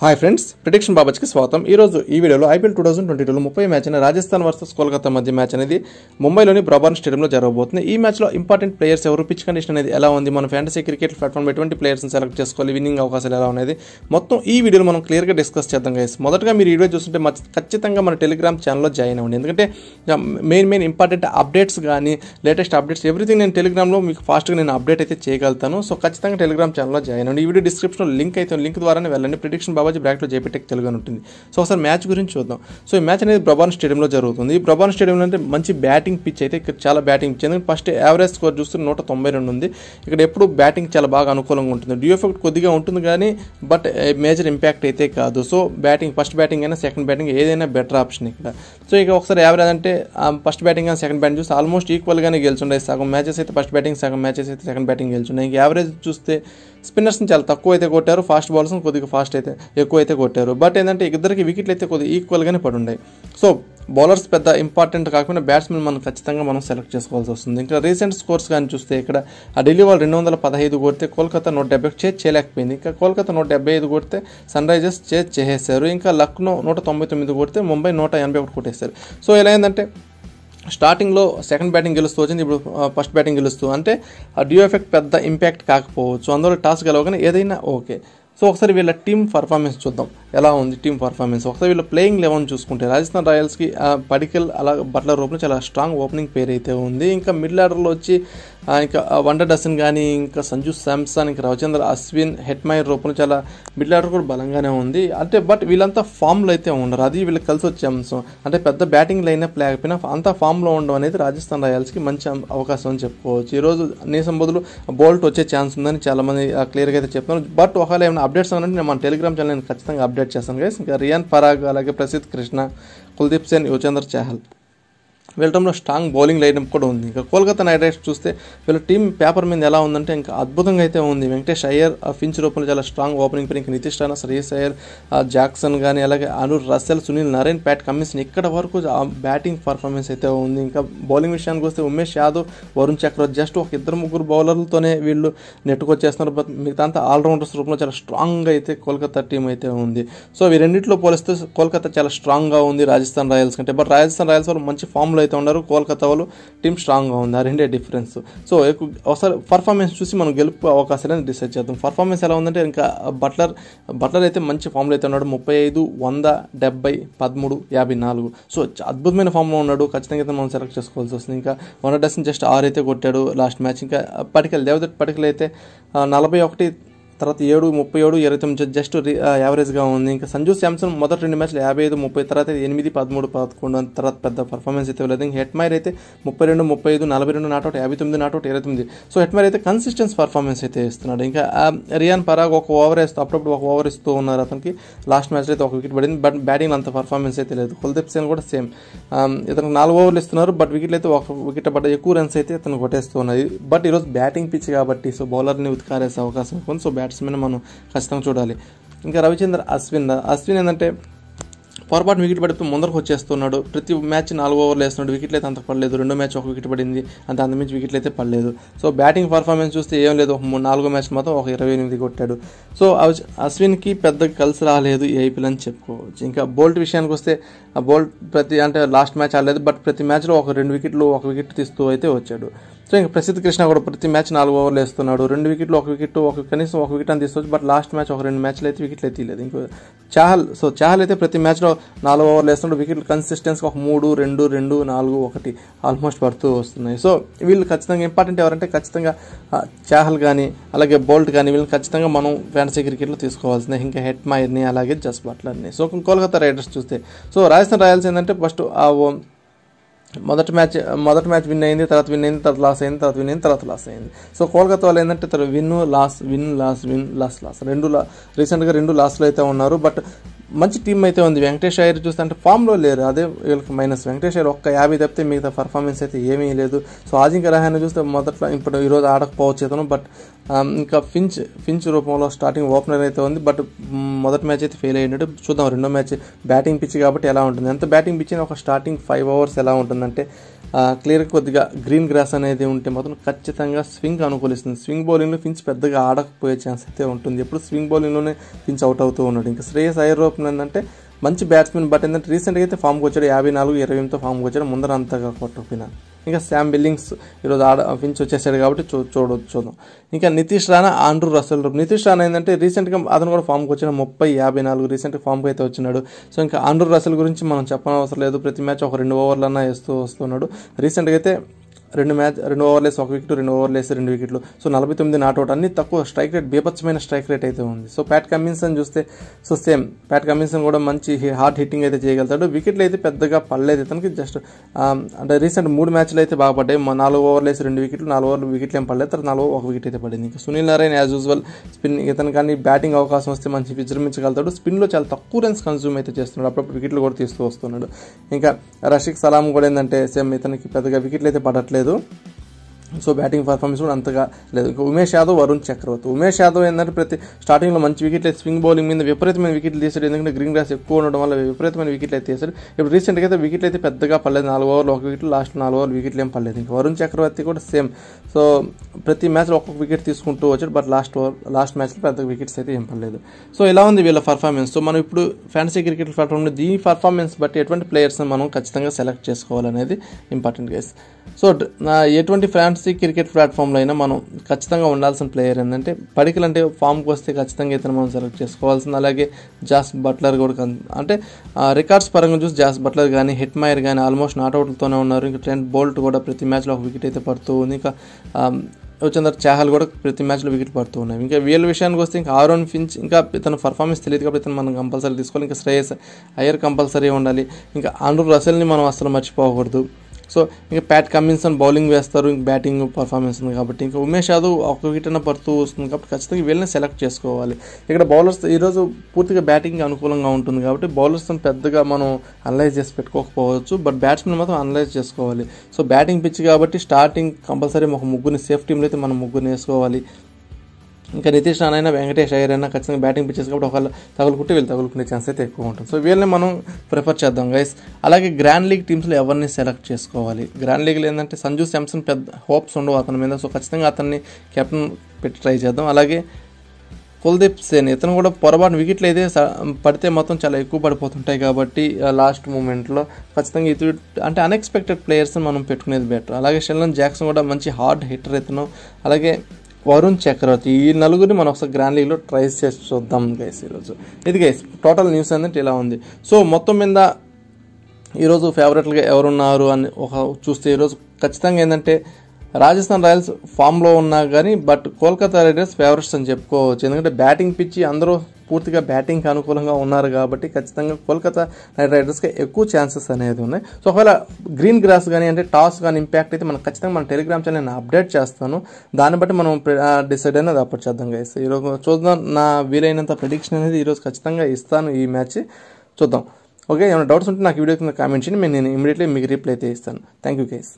hi friends prediction బాబాజ్కి స్వాగతం ఈరోజు ఈ వీడియోలో ఐపీఎల్ టూ థౌసండ్ ట్వంటీ టూలో ముప్పై మ్యాచ్ అయిన రాజస్థాన్ వర్సెస్ కోల్కతా మధ్య మ్యాచ్ అనేది ముంబైలోని బ్రాబర్న్ స్టేడియంలో జరగబోతుంది ఈ మ్యాచ్లో ఇంపార్టెంట్ ప్లేయర్స్ ఎవరు పిచ్ కండిషన్ అనేది ఎలా ఉంది మన ఫ్యాంటసీ క్రికెట్ ప్లాట్ఫామ్ ఎటువంటి ప్లేయర్స్ని సెలెక్ట్ చేసుకోవాలి విన్నింగ్ అవకాశాలు ఎలా ఉన్నది మొత్తం ఈ వీడియోలో మనం క్లియర్గా డిస్కస్ చేద్దాం గైస్ మొదటగా మీరు వీడియో చూస్తుంటే ఖచ్చితంగా మన టెలిగ్రామ్ ఛానల్లో జాయిన్ అవ్వండి ఎందుకంటే మెయిన్ మెయిన్ ఇంపార్టెంట్ అప్డేట్స్ కానీ లేటెస్ట్ అప్డేట్స్ ఎవ్రీథింగ్ నేను టెలిగ్రామ్లో మీకు ఫాస్ట్గా నేను అప్డేట్ అయితే చేయగలుగుతాను సో ఖచ్చితంగా టెలిగ్రామ్ ఛానల్లో జాయిన్ అవ్వండి ఈ వీడియో డిస్క్రిప్షన్లో లింక్ అయితే లింక్ ద్వారానే వెళ్ళండి ప్రిడిక్షన్ బాబా షాబాజ్ బ్రాకెట్లో జేపీటెక్ తెలుగు అని ఉంటుంది సో ఒకసారి మ్యాచ్ గురించి చూద్దాం సో ఈ మ్యాచ్ అనేది ప్రభాన్ స్టేడియంలో జరుగుతుంది ప్రభాన్ స్టేడియంలో అంటే మంచి బ్యాటింగ్ పిచ్ అయితే ఇక్కడ చాలా బ్యాటింగ్ పిచ్ ఎందుకంటే ఫస్ట్ యావరేజ్ స్కోర్ చూస్తే నూట తొంభై రెండు ఉంది ఇక్కడ ఎప్పుడు బ్యాటింగ్ చాలా బాగా అనుకూలంగా ఉంటుంది డ్యూ ఎఫెక్ట్ కొద్దిగా ఉంటుంది కానీ బట్ మేజర్ ఇంపాక్ట్ అయితే కాదు సో బ్యాటింగ్ ఫస్ట్ బ్యాటింగ్ అయినా సెకండ్ బ్యాటింగ్ ఏదైనా బెటర్ ఆప్షన్ ఇక్కడ సో ఇక ఒకసారి యావరేజ్ అంటే ఫస్ట్ బ్యాటింగ్ కానీ సెకండ్ బ్యాటింగ్ చూస్తే ఆల్మోస్ట్ ఈక్వల్గానే గెలుచుండే సగం మ్యాచెస్ అయితే ఫస్ట్ బ్యాటింగ్ సగం మ్యాచెస్ అయితే సెకండ్ బ్యాటింగ్ గెలుచున్నాయి ఇంక యావరేజ్ చూస్తే స్పిన్నర్స్ని చాలా తక్కువ అయితే కొట్టారు ఫాస్ట్ బౌలర్స్ని కొద్దిగా ఫాస్ట్ అయితే ఎక్కువ అయితే కొట్టారు బట్ ఏంటంటే ఇద్దరికి వికెట్లు అయితే కొద్దిగా ఈక్వల్గానే పడున్నాయి సో బౌలర్స్ పెద్ద ఇంపార్టెంట్ కాకుండా బ్యాట్స్మెన్ మనం ఖచ్చితంగా మనం సెలెక్ట్ చేసుకోవాల్సి వస్తుంది ఇంకా రీసెంట్ స్కోర్స్ కానీ చూస్తే ఇక్కడ ఆ ఢిల్లీ వాళ్ళు రెండు వందల పదహైదు కొడితే కోల్కతా నూట డెబ్బై చేజ్ చేయలేకపోయింది ఇంకా కోల్కతా నూట డెబ్బై ఐదు కొడితే సన్ రైజర్స్ చేజ్ చేసేశారు ఇంకా లక్నో నూట తొంభై తొమ్మిది కొడితే ముంబై నూట ఎనభై ఒకటి కొట్టేశారు సో ఇలా ఏంటంటే స్టార్టింగ్లో సెకండ్ బ్యాటింగ్ గెలుస్తూ వచ్చింది ఇప్పుడు ఫస్ట్ బ్యాటింగ్ గెలుస్తూ అంటే ఆ డ్యూ ఎఫెక్ట్ పెద్ద ఇంపాక్ట్ కాకపోవచ్చు అందువల్ల టాస్ గెలవగానే ఏదైనా ఓకే సో ఒకసారి వీళ్ళ టీమ్ పర్ఫార్మెన్స్ చూద్దాం ఎలా ఉంది టీం పర్ఫార్మెన్స్ ఒకసారి వీళ్ళ ప్లేయింగ్ లెవెన్ చూసుకుంటే రాజస్థాన్ రాయల్స్కి పడికల్ అలా బట్ల రూపంలో చాలా స్ట్రాంగ్ ఓపెనింగ్ పేరు అయితే ఉంది ఇంకా మిడిల్ ఆర్డర్లో వచ్చి ఇంకా వండర్ డసన్ కానీ ఇంకా సంజు శాంసన్ ఇంకా రవిచంద్ర అశ్విన్ హెట్మైర్ రూపంలో చాలా మిడిల్ ఆర్డర్ కూడా బలంగానే ఉంది అంటే బట్ వీళ్ళంతా ఫామ్లో అయితే ఉండరు అది వీళ్ళకి కలిసి వచ్చే అంశం అంటే పెద్ద బ్యాటింగ్ లైన్ లేకపోయినా అంతా ఫామ్లో ఉండడం అనేది రాజస్థాన్ రాయల్స్కి మంచి అవకాశం అని చెప్పుకోవచ్చు ఈరోజు నీసం బదులు బోల్ట్ వచ్చే ఛాన్స్ ఉందని చాలామంది క్లియర్గా అయితే చెప్తున్నారు బట్ ఒకవేళ ఏమైనా అప్డేట్స్ అంటే నేను మన టెలిగ్రామ్ ఛానల్ నేను ఖచ్చితంగా అప్డేట్ చేస్తాను గైస్ ఇంకా రియాన్ పరాగ్ అలాగే ప్రసిద్ధ్ కృష్ణ కుల్దీప్ సేన్ యువచంద్ర చహల్ వెళ్ళటంలో స్ట్రాంగ్ బౌలింగ్ లైనప్ కూడా ఉంది ఇంకా కోల్కతా నైట్ రైడర్స్ చూస్తే వీళ్ళ టీం పేపర్ మీద ఎలా ఉందంటే ఇంకా అద్భుతంగా అయితే ఉంది వెంకటేష్ అయ్యర్ ఫించ్ రూపంలో చాలా స్ట్రాంగ్ ఓపెనింగ్ పెరిగి నితీష్ రాణా శ్రేయస్ అయ్యర్ జాక్సన్ కానీ అలాగే అనుర్ Russell Sunil Narine Pat Cummins ఇక్కడ వరకు బ్యాటింగ్ పర్ఫార్మెన్స్ అయితే ఉంది ఇంకా బౌలింగ్ విషయానికి వస్తే ఉమేష్ యాదవ్ వరుణ్ చక్రవర్తి జస్ట్ ఒక ఇద్దరు ముగ్గురు బౌలర్లతోనే వీళ్ళు నెట్టుకొచ్చేస్తున్నారు బట్ మిగతా అంతా ఆల్రౌండర్స్ రూపంలో చాలా స్ట్రాంగ్గా అయితే కోల్కతా టీం అయితే ఉంది సో ఈ రెండింటిలో పోలిస్తే కోల్కతా చాలా స్ట్రాంగ్గా ఉంది రాజస్థాన్ రాయల్స్ కంటే బట్ రాజస్థాన్ రాయల్స్ వాళ్ళు మంచి ఫామ్లో అయితే ఉన్నారు కోల్కతా వాళ్ళు టీం స్ట్రాంగ్గా ఉంది ఆ రెండే డిఫరెన్స్ సో ఒకసారి పర్ఫార్మెన్స్ చూసి మనం గెలుపు అవకాశాలను డిసైడ్ చేద్దాం పర్ఫార్మెన్స్ ఎలా ఉందంటే ఇంకా బట్లర్ బట్లర్ అయితే మంచి ఫామ్లో అయితే ఉన్నాడు ముప్పై ఐదు వంద డెబ్బై పదమూడు యాభై నాలుగు సో అద్భుతమైన ఫామ్లో ఉన్నాడు ఖచ్చితంగా అయితే మనం సెలెక్ట్ చేసుకోవాల్సి వస్తుంది ఇంకా వన్ డస్ని జస్ట్ ఆరు అయితే కొట్టాడు లాస్ట్ మ్యాచ్ ఇంకా పటికల్ దేవదట్ పటికల్ అయితే నలభై ఒకటి 37 37 एवरेज जस्ट एवरेज గా ఉంది ఇంకా సంజూ శాంసన్ మొదటి రెండు మ్యాచ్లు 55 30 తర్వాత 8 13 11 తర్వాత పెద్ద పర్ఫార్మెన్స్ అయితే హట్మర్ అయితే 32 35 42 not out 59 not out 69 so Hetmyer అయితే కన్సిస్టెన్స్ పర్ఫార్మెన్స్ అయితే ఇస్తున్నాడు ఇంకా రియాన్ పరాక్ ఒక ఓవర్స్ తో అపుడు ఒక ఓవర్ ఇస్తూ ఉన్నారు అతను కి లాస్ట్ మ్యాచ్ అయితే ఒక వికెట్ పడింది బట్ బ్యాటింగ్ అంత పర్ఫార్మెన్స్ అయితే లేదు కుల్దేప్ సిన్ కూడా సేమ్ ఇతను నాలుగు ఓవర్లు ఇస్తున్నారు బట్ వికెట్ల అయితే ఒక వికెట్ పడ ఎక్కువ రన్స్ అయితే ఇతను కోటేస్తున్నాడు బట్ ఈ రోజు బ్యాటింగ్ పిచ్ కాబట్టి సో బౌలర్ ని ఉత్తకారేస అవకాశం కోసం సో బ్యాట్స్మెన్ మనం ఖచ్చితంగా చూడాలి ఇంకా రవిచంద్ర అశ్విన్ అశ్విన్ ఏంటంటే పొరపాటు వికెట్ పడితే ముందరకు వచ్చేస్తున్నాడు ప్రతి మ్యాచ్ నాలుగు ఓవర్లు వేస్తున్నాడు వికెట్లు అయితే అంత పడలేదు రెండో మ్యాచ్ ఒక వికెట్ పడింది అంత అంత మించి వికెట్లు అయితే పడలేదు సో బ్యాటింగ్ పర్ఫార్మెన్స్ చూస్తే ఏం లేదు ఒక మూడు నాలుగో మ్యాచ్ మాత్రం ఒక ఇరవై ఎనిమిది కొట్టాడు సో అశ్విన్కి పెద్ద కలిసి రాలేదు ఈ ఐపీఎల్ అని చెప్పుకోవచ్చు ఇంకా బోల్ట్ విషయానికి వస్తే ఆ బోల్ట్ ప్రతి అంటే లాస్ట్ మ్యాచ్ ఆడలేదు బట్ ప్రతి మ్యాచ్లో ఒక రెండు వికెట్లు ఒక వికెట్ తీస్తూ అయితే వచ్చాడు సో ఇంకా ప్రసిద్ధ కృష్ణ కూడా ప్రతి మ్యాచ్ నాలుగు ఓవర్లు వేస్తున్నాడు రెండు వికెట్లు ఒక వికెట్ ఒక కనీసం ఒక వికెట్ అని తీసుకోవచ్చు బట్ లాస్ట్ మ్యాచ్ ఒక రెండు మ్యాచ్లు అయితే వికెట్లు అయితే తీయలేదు ఇంకా చాహల్ సో చాహల్ అయితే ప్రతి మ్యాచ్లో నాలుగు ఓవర్లు వేస్తున్నాడు వికెట్లు కన్సిస్టెన్స్గా ఒక మూడు రెండు రెండు నాలుగు ఒకటి ఆల్మోస్ట్ పడుతూ వస్తున్నాయి సో వీళ్ళు ఖచ్చితంగా ఇంపార్టెంట్ ఎవరంటే ఖచ్చితంగా చాహల్ కానీ అలాగే బోల్ట్ కానీ వీళ్ళని ఖచ్చితంగా మనం ఫ్యాన్సీ క్రికెట్లో తీసుకోవాల్సిందే ఇంకా హెట్ మైర్ని అలాగే జస్ బట్లర్ని సో కోల్కతా రైడర్స్ చూస్తే సో రాజస్థాన్ రాయల్స్ ఏంటంటే ఫస్ట్ ఆ మొదటి మ్యాచ్ మొదటి మ్యాచ్ విన్ అయింది తర్వాత విన్ అయింది తర్వాత లాస్ అయింది తర్వాత విన్ అయింది తర్వాత లాస్ అయింది సో కోల్కతా వాళ్ళు ఏంటంటే తర్వాత win loss win loss win loss loss రెండు లా రీసెంట్గా రెండు లాస్లు అయితే ఉన్నారు బట్ మంచి టీం అయితే ఉంది వెంకటేష్ అయ్యర్ చూస్తుంటే ఫామ్లో లేరు అదే వీళ్ళకి మైనస్ వెంకటేష్ అయ్యర్ ఒక్క యాభై తప్పితే మిగతా పర్ఫార్మెన్స్ అయితే ఏమీ లేదు సో ఆజింక్య రహాన్ని చూస్తే మొదట్లో ఇప్పుడు ఈరోజు ఆడకపోవచ్చు ఇతను బట్ um, ఇంకా ఫించ్ ఫించ్ రూపంలో స్టార్టింగ్ ఓపెనర్ అయితే ఉంది బట్ మొదటి మ్యాచ్ అయితే ఫెయిల్ అయినట్టు చూద్దాం రెండో మ్యాచ్ బ్యాటింగ్ పిచ్ కాబట్టి ఎలా ఉంటుంది ఎంత బ్యాటింగ్ పిచ్ ఒక స్టార్టింగ్ ఫైవ్ అవర్స్ ఎలా ఉంటుందంటే క్లియర్గా కొద్దిగా గ్రీన్ గ్రాస్ అనేది ఉంటే మాత్రం ఖచ్చితంగా స్వింగ్ అనుకూలిస్తుంది స్వింగ్ బౌలింగ్లో ఫిన్స్ పెద్దగా ఆడకపోయే ఛాన్స్ అయితే ఉంటుంది ఎప్పుడు స్వింగ్ బౌలింగ్లోనే ఫించ్ అవుట్ అవుతూ ఉన్నాడు ఇంకా శ్రేయస్ అయ్యర్ ఓపెన్ ఏంటంటే మంచి బ్యాట్స్మెన్ బట్ ఏంటంటే రీసెంట్గా అయితే ఫామ్కి వచ్చాడు యాభై నాలుగు ఇరవై ఎనిమిదితో ఫామ్కి వచ్చాడు ముందర అంతగా కొట్టకపోయినా ఇంకా శామ్ బిల్లింగ్స్ ఈరోజు ఆడ ఫించ్ వచ్చేసాడు కాబట్టి చూ చూడొచ్చు ఇంకా నితీష్ రాణా ఆండ్రూ రసల్ నితీష్ రాణా ఏంటంటే రీసెంట్గా అతను కూడా ఫామ్కి వచ్చిన ముప్పై యాభై నాలుగు రీసెంట్గా ఫామ్కి అయితే వచ్చినాడు సో ఇంకా ఆండ్రూ రసల్ గురించి మనం చెప్పనవసరం లేదు ప్రతి మ్యాచ్ ఒక రెండు ఓవర్లన్నా వేస్తూ వస్తున్నాడు రీసెంట్గా అయితే రెండు మ్యాచ్ రెండు ఓవర్లేసి ఒక వికెట్ రెండు ఓవర్లేసి రెండు వికెట్లు సో నలభై తొమ్మిది నాట్అవుట్ అన్ని తక్కువ స్ట్రైక్ రేట్ బీభత్సమైన స్ట్రైక్ రేట్ అయితే ఉంది సో ప్యాట్ కమిన్సన్ చూస్తే సో సేమ్ ప్యాట్ కమిన్సన్ కూడా మంచి హార్డ్ హిట్టింగ్ అయితే చేయగలుగుతాడు వికెట్లు అయితే పెద్దగా పడలేదు తనకి జస్ట్ అంటే రీసెంట్ మూడు మ్యాచ్లు అయితే బాగా పడ్డాయి నాలుగు ఓవర్లేసి రెండు వికెట్లు నాలుగు ఓవర్లు వికెట్లు ఏం పడలేదు తర్వాత నాలుగు ఒక వికెట్ అయితే పడింది ఇంకా Sunil Narayana as usual spin ఇతను కానీ బ్యాటింగ్ అవకాశం వస్తే మంచి విజృంభించగలుగుతాడు స్పిన్లో చాలా తక్కువ రన్స్ కన్సూమ్ అయితే చేస్తున్నాడు అప్పుడప్పుడు వికెట్లు కూడా తీసుకు వస్తున్నాడు ఇంకా రషీక్ సలాం కూడా ఏంటంటే సేమ్ ఇతనికి పెద్దగా వికెట్లు అయితే పడట్లేదు medo సో బ్యాటింగ్ పర్ఫార్మెన్స్ కూడా అంతగా లేదు ఉమేష్ యాదవ్ వరుణ్ చక్రవర్తి ఉమేష్ యాదవ్ ఏంటంటే ప్రతి స్టార్టింగ్లో మంచి వికెట్లు స్వింగ్ బౌలింగ్ మీద విపరీతమైన వికెట్లు తీశాడు ఎందుకంటే గ్రీన్ గ్రాస్ ఎక్కువ ఉండడం వల్ల విపరీతమైన వికెట్లు అయితే తీశారు ఇప్పుడు రీసెంట్గా అయితే వికెట్లు అయితే పెద్దగా పడలేదు నాలుగు ఓవర్లు ఒక వికెట్ లాస్ట్ నాలుగు ఓవర్లు వికెట్లు ఏం పడలేదు ఇంకా వరుణ్ చక్రవర్తి కూడా సేమ్ సో ప్రతి మ్యాచ్లో ఒక్కొక్క వికెట్ తీసుకుంటూ వచ్చాడు బట్ లాస్ట్ ఓవర్ లాస్ట్ మ్యాచ్లో పెద్ద వికెట్స్ అయితే ఏం పడలేదు సో ఇలా ఉంది వీళ్ళ పర్ఫార్మెన్స్ సో మనం ఇప్పుడు ఫ్యాన్సీ క్రికెట్ ప్లాట్ఫామ్లో దీని పర్ఫార్మెన్స్ బట్టి ఎటువంటి ప్లేయర్స్ని మనం ఖచ్చితంగా సెలెక్ట్ చేసుకోవాలనేది ఇంపార్టెంట్ కేస్ సో నా ఎటువంటి ఫ్యాన్స్ ఫ్యాంటసీ క్రికెట్ ప్లాట్ఫామ్లో అయినా మనం ఖచ్చితంగా ఉండాల్సిన ప్లేయర్ ఏంటంటే పడికలు అంటే ఫామ్కి వస్తే ఖచ్చితంగా ఇతను మనం సెలెక్ట్ చేసుకోవాల్సింది అలాగే జాస్ బట్లర్ కూడా అంటే రికార్డ్స్ పరంగా చూసి జాస్ బట్లర్ కానీ హెట్ మైర్ కానీ ఆల్మోస్ట్ నాట్అవుట్లతోనే ఉన్నారు ఇంకా ట్రెండ్ బోల్ట్ కూడా ప్రతి మ్యాచ్లో ఒక వికెట్ అయితే పడుతూ ఉంది ఇంకా చంద్ర చాహల్ కూడా ప్రతి మ్యాచ్లో వికెట్ పడుతూ ఉన్నాయి ఇంకా వీళ్ళ విషయానికి వస్తే ఇంకా ఆరోన్ ఫించ్ ఇంకా ఇతను పర్ఫార్మెన్స్ తెలియదు కాబట్టి ఇతను మనం కంపల్సరీ తీసుకోవాలి ఇంకా శ్రేయస్ అయ్యర్ కంపల్సరీ ఉండాలి ఇంకా ఆండ్రూ రసెల్ని మనం అసలు మర్చిపోకూడదు సో ఇంక ప్యాట్ కమిన్సన్ బౌలింగ్ వేస్తారు ఇంక బ్యాటింగ్ పర్ఫార్మెన్స్ ఉంది కాబట్టి ఇంకా ఉమేష్ యాదవ్ ఒక వికెట్న పడుతూ వస్తుంది కాబట్టి ఖచ్చితంగా వీళ్ళని సెలెక్ట్ చేసుకోవాలి ఇక్కడ బౌలర్స్ ఈరోజు పూర్తిగా బ్యాటింగ్కి అనుకూలంగా ఉంటుంది కాబట్టి బౌలర్స్ని పెద్దగా మనం అనలైజ్ చేసి పెట్టుకోకపోవచ్చు బట్ బ్యాట్స్మెన్ మాత్రం అనలైజ్ చేసుకోవాలి సో బ్యాటింగ్ పిచ్ కాబట్టి స్టార్టింగ్ కంపల్సరీ ఒక ముగ్గురిని సేఫ్ టీంలో అయితే మనం ముగ్గురిని వేసుకోవాలి ఇంకా నితీష్ రాణైనా వెంకటేష్ అయ్యర్ అయినా ఖచ్చితంగా బ్యాటింగ్ పిచ్చేసి కాబట్టి ఒకవేళ తగులుకుంటే వీళ్ళు తగులుకునే ఛాన్స్ అయితే ఎక్కువ ఉంటుంది సో వీళ్ళని మనం ప్రిఫర్ చేద్దాం గైస్ అలాగే గ్రాండ్ లీగ్ టీమ్స్లో ఎవరిని సెలెక్ట్ చేసుకోవాలి గ్రాండ్ లీగ్లో ఏంటంటే సంజు శాంసన్ పెద్ద హోప్స్ ఉండవు అతని మీద సో ఖచ్చితంగా అతన్ని కెప్టెన్ పెట్టి ట్రై చేద్దాం అలాగే కుల్దీప్ సేన్ ఇతను కూడా పొరపాటు వికెట్లు అయితే పడితే మొత్తం చాలా ఎక్కువ పడిపోతుంటాయి కాబట్టి లాస్ట్ మూమెంట్లో ఖచ్చితంగా ఇతడు అంటే అన్ఎక్స్పెక్టెడ్ ప్లేయర్స్ని మనం పెట్టుకునేది బెటర్ అలాగే షెల్లన్ జాక్సన్ కూడా మంచి హార్డ్ హిట్టర్ ఇతను అలాగే వరుణ్ చక్రవర్తి ఈ నలుగురిని మనం ఒకసారి గ్రాండ్ లీగ్లో ట్రైస్ చేసి చూద్దాం గైస్ ఈరోజు ఇది గైస్ టోటల్ న్యూస్ అనేది ఇలా ఉంది సో మొత్తం మీద ఈరోజు ఫేవరెట్లుగా ఎవరున్నారు అని ఒక చూస్తే ఈరోజు ఖచ్చితంగా ఏంటంటే రాజస్థాన్ రాయల్స్ ఫామ్లో ఉన్నా కానీ బట్ కోల్కతా రైడర్స్ ఫేవరెట్స్ అని చెప్పుకోవచ్చు ఎందుకంటే బ్యాటింగ్ పిచ్చి అందరూ పూర్తిగా బ్యాటింగ్కి అనుకూలంగా ఉన్నారు కాబట్టి ఖచ్చితంగా కోల్కతా నైట్ రైడర్స్కి ఎక్కువ ఛాన్సెస్ అనేది ఉన్నాయి సో ఒకవేళ గ్రీన్ గ్రాస్ కానీ అంటే టాస్ కానీ ఇంపాక్ట్ అయితే మనం ఖచ్చితంగా మన టెలిగ్రామ్ ఛానల్ నేను అప్డేట్ చేస్తాను దాన్ని బట్టి మనం డిసైడ్ అనేది అప్పుడు చేద్దాం గైస్ ఈరోజు చూద్దాం నా వీలైనంత ప్రిడిక్షన్ అనేది ఈరోజు ఖచ్చితంగా ఇస్తాను ఈ మ్యాచ్ చూద్దాం ఓకే ఏమైనా డౌట్స్ ఉంటే నాకు వీడియో కింద కామెంట్ చేయండి నేను ఇమీడియట్లీ మీకు రిప్లై అయితే ఇస్తాను థ్యాంక్ యూ గైస్